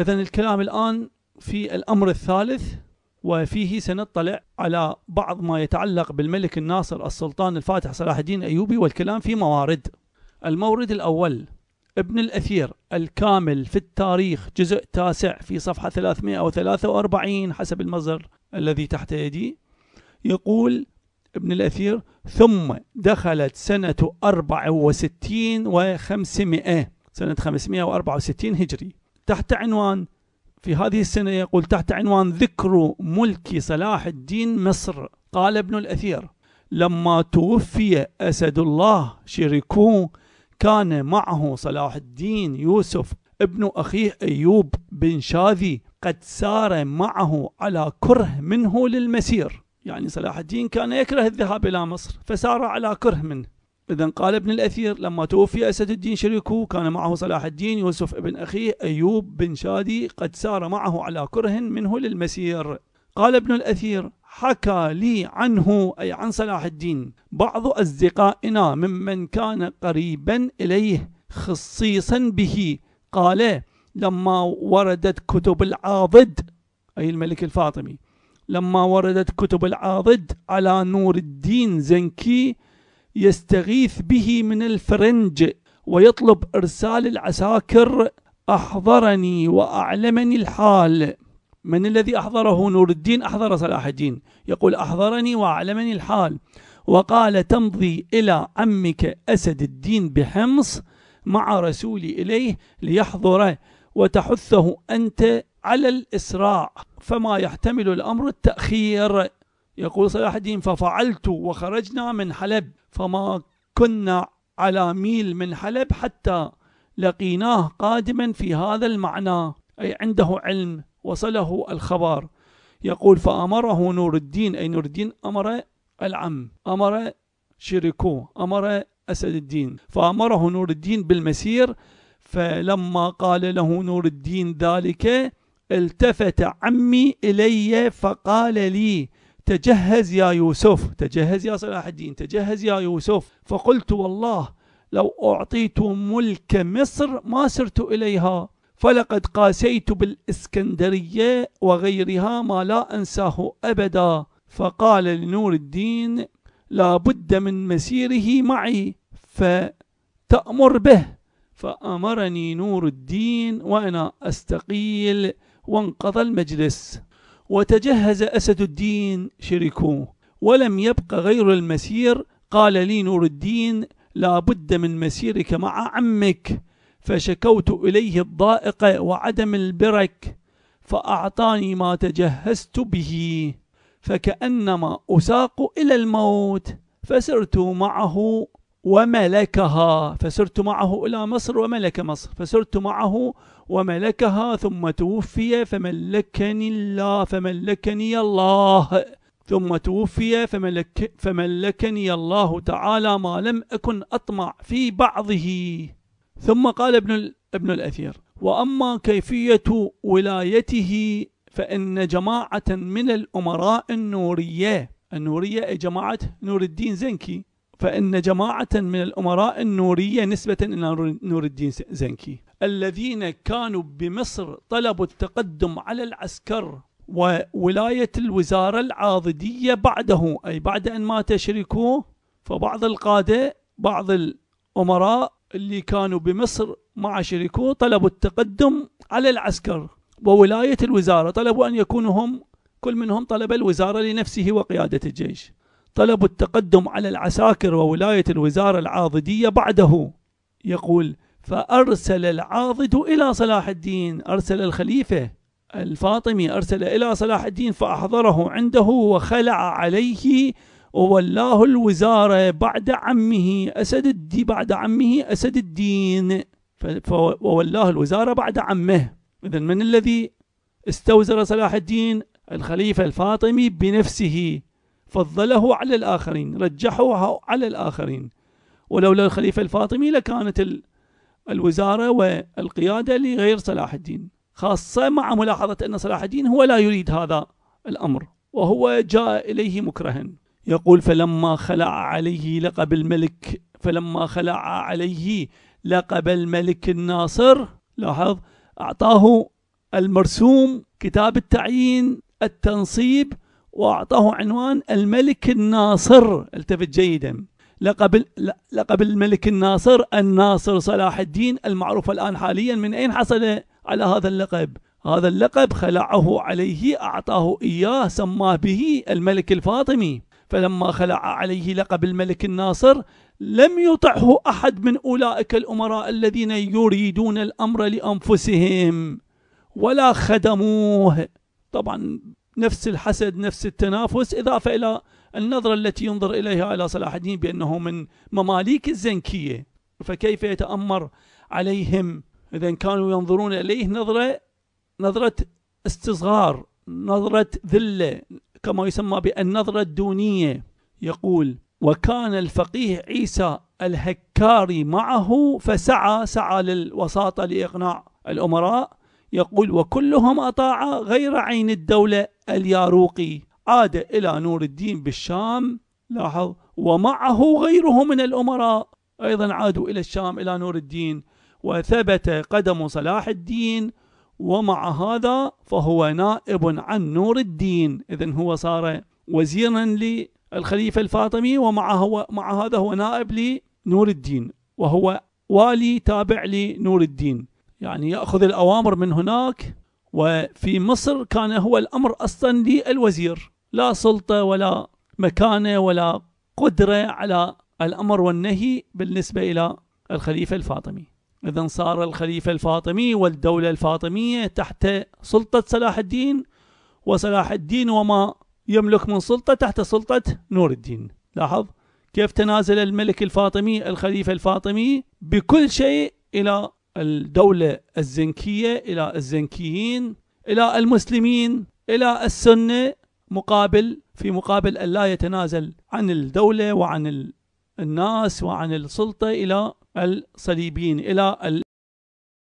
إذا الكلام الآن في الأمر الثالث وفيه سنطلع على بعض ما يتعلق بالملك الناصر السلطان الفاتح صلاح الدين الأيوبي والكلام في موارد المورد الأول ابن الأثير الكامل في التاريخ جزء تاسع في صفحة 343 حسب المصدر الذي تحت يدي يقول ابن الأثير ثم دخلت سنة 64 و500 سنة 564 هجري تحت عنوان في هذه السنة يقول تحت عنوان ذكر ملك صلاح الدين مصر قال ابن الأثير لما توفي أسد الله شركوه كان معه صلاح الدين يوسف ابن أخيه أيوب بن شاذي قد سار معه على كره منه للمسير يعني صلاح الدين كان يكره الذهاب إلى مصر فسار على كره منه إذا قال ابن الأثير لما توفي أسد الدين شريكه كان معه صلاح الدين يوسف ابن أخيه أيوب بن شادي قد سار معه على كره منه للمسير قال ابن الأثير حكى لي عنه أي عن صلاح الدين بعض أصدقائنا ممن كان قريبا إليه خصيصا به قال لما وردت كتب العاضد أي الملك الفاطمي لما وردت كتب العاضد على نور الدين زنكي يستغيث به من الفرنج ويطلب إرسال العساكر أحضرني وأعلمني الحال من الذي أحضره نور الدين أحضر صلاح الدين يقول أحضرني وأعلمني الحال وقال تمضي إلى عمك أسد الدين بحمص مع رسولي إليه ليحضره وتحثه أنت على الإسراع فما يحتمل الأمر التأخير يقول صلاح الدين ففعلت وخرجنا من حلب فما كنا على ميل من حلب حتى لقيناه قادما في هذا المعنى أي عنده علم وصله الخبر يقول فأمره نور الدين أي نور الدين أمر العم أمر شركو أمر أسد الدين فأمره نور الدين بالمسير فلما قال له نور الدين ذلك التفت عمي إلي فقال لي تجهز يا يوسف تجهز يا صلاح الدين تجهز يا يوسف فقلت والله لو أعطيت ملك مصر ما سرت إليها فلقد قاسيت بالإسكندرية وغيرها ما لا أنساه أبدا فقال لنور الدين لا بد من مسيره معي فتأمر به فأمرني نور الدين وأنا أستقيل وانقضى المجلس وتجهز أسد الدين شركوه ولم يبق غير المسير قال لي نور الدين لا بد من مسيرك مع عمك فشكوت إليه الضائق وعدم البرك فأعطاني ما تجهزت به فكأنما أساق إلى الموت فسرت معه وملكها فسرت معه إلى مصر وملك مصر فسرت معه وملكها ثم توفي فملكني الله فملكني الله ثم توفي فملك فملكني الله تعالى ما لم أكن أطمع في بعضه ثم قال ابن, ابن الأثير وأما كيفية ولايته فإن جماعة من الأمراء النورية النورية جماعة نور الدين زنكي فإن جماعة من الأمراء النورية نسبة إلى نور الدين زنكي الذين كانوا بمصر طلبوا التقدم على العسكر وولاية الوزارة العاضدية بعده أي بعد أن مات شريكوه فبعض القادة بعض الأمراء اللي كانوا بمصر مع شريكوه طلبوا التقدم على العسكر وولاية الوزارة طلبوا أن يكونوا هم كل منهم طلب الوزارة لنفسه وقيادة الجيش طلبوا التقدم على العساكر وولاية الوزارة العاضدية بعده يقول فأرسل العاضد إلى صلاح الدين أرسل الخليفة الفاطمي أرسل إلى صلاح الدين فأحضره عنده وخلع عليه وولاه الوزارة بعد عمه أسد الدين بعد عمه أسد الدين فولاه الوزارة بعد عمه إذا من الذي استوزر صلاح الدين الخليفة الفاطمي بنفسه فضله على الآخرين رجحه على الآخرين ولولا الخليفة الفاطمي لكانت الوزارة والقيادة لغير صلاح الدين خاصة مع ملاحظة أن صلاح الدين هو لا يريد هذا الأمر وهو جاء إليه مكرها يقول فلما خلع عليه لقب الملك فلما خلع عليه لقب الملك الناصر لاحظ أعطاه المرسوم كتاب التعيين التنصيب وأعطاه عنوان الملك الناصر التفت جيدا لقب لقب الملك الناصر الناصر صلاح الدين المعروف الآن حاليا من أين حصل على هذا اللقب هذا اللقب خلعه عليه أعطاه إياه سماه به الملك الفاطمي فلما خلع عليه لقب الملك الناصر لم يطعه أحد من أولئك الأمراء الذين يريدون الأمر لأنفسهم ولا خدموه طبعا نفس الحسد نفس التنافس إضافة إلى النظرة التي ينظر إليها إلى صلاح الدين بأنه من مماليك الزنكية فكيف يتأمر عليهم إذا كانوا ينظرون إليه نظرة نظرة استصغار نظرة ذلة كما يسمى بالنظرة الدونية يقول وكان الفقيه عيسى الهكاري معه فسعى سعى للوساطة لإقناع الأمراء يقول وكلهم أطاع غير عين الدولة الياروقي عاد إلى نور الدين بالشام لاحظ ومعه غيره من الأمراء أيضا عادوا إلى الشام إلى نور الدين وثبت قدم صلاح الدين ومع هذا فهو نائب عن نور الدين إذا هو صار وزيرا للخليفة الفاطمي ومع هو مع هذا هو نائب لنور الدين وهو والي تابع لنور الدين يعني يأخذ الأوامر من هناك وفي مصر كان هو الأمر أصلا للوزير لا سلطة ولا مكانة ولا قدرة على الأمر والنهي بالنسبة إلى الخليفة الفاطمي إذا صار الخليفة الفاطمي والدولة الفاطمية تحت سلطة صلاح الدين وصلاح الدين وما يملك من سلطة تحت سلطة نور الدين لاحظ كيف تنازل الملك الفاطمي الخليفة الفاطمي بكل شيء إلى الدولة الزنكية إلى الزنكيين إلى المسلمين إلى السنة مقابل في مقابل أن لا يتنازل عن الدولة وعن الناس وعن السلطة إلى الصليبين إلى